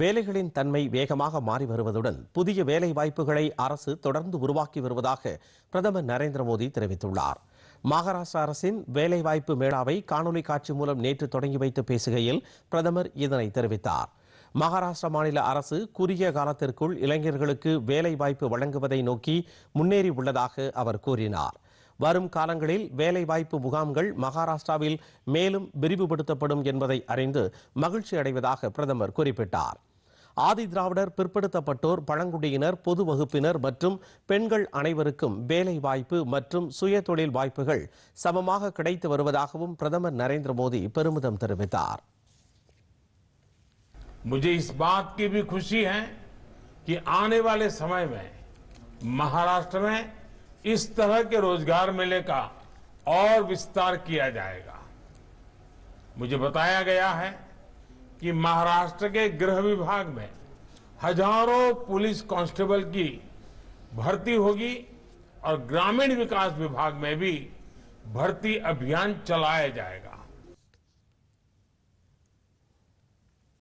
வேலைகளின் தன்மை வேகமாக மாறி வருவதுடன் புதிய வேலை வாய்ப்புகளை அரசு தொடர்ந்து உருவாக்கி வருவதாக பிரதமர் நரேந்திர மோடி தெரிவித்துள்ளார் மகாராஷ்டிரா அரசின் வேலைவாய்ப்பு மேளாவை காணொலி காட்சி மூலம் நேற்று தொடங்கி வைத்து பேசுகையில் பிரதமர் இதனை தெரிவித்தார் மகாராஷ்டிரா மாநில அரசு குறுகிய காலத்திற்குள் இளைஞர்களுக்கு வேலைவாய்ப்பு வழங்குவதை நோக்கி முன்னேறி உள்ளதாக அவர் கூறினார் வரும் காலங்களில் வேலைவாய்ப்பு முகாம்கள் மகாராஷ்டிராவில் மேலும் விரிவுபடுத்தப்படும் என்பதை அறிந்து மகிழ்ச்சி அடைவதாக பிரதமர் குறிப்பிட்டார் ஆதி திராவிடர் பிற்படுத்தப்பட்டோர் பழங்குடியினர் பொதுமகுப்பினர் மற்றும் பெண்கள் அனைவருக்கும் வேலை வாய்ப்பு மற்றும் சுயதொழில் வாய்ப்புகள் சமமாக கிடைத்து வருவதாகவும் பிரதமர் நரேந்திர மோடி இப்பெருமதம் தெரிவித்தார். मुझे इस बात की भी खुशी है कि आने वाले समय में महाराष्ट्र में इस तरह के रोजगार मेले का और विस्तार किया जाएगा। मुझे बताया गया है कि महाराष्ट्र के गृह विभाग में हजारों पुलिस कांस्टेबल की भर्ती होगी और ग्रामीण विकास विभाग में भी भर्ती अभियान चलाया जाएगा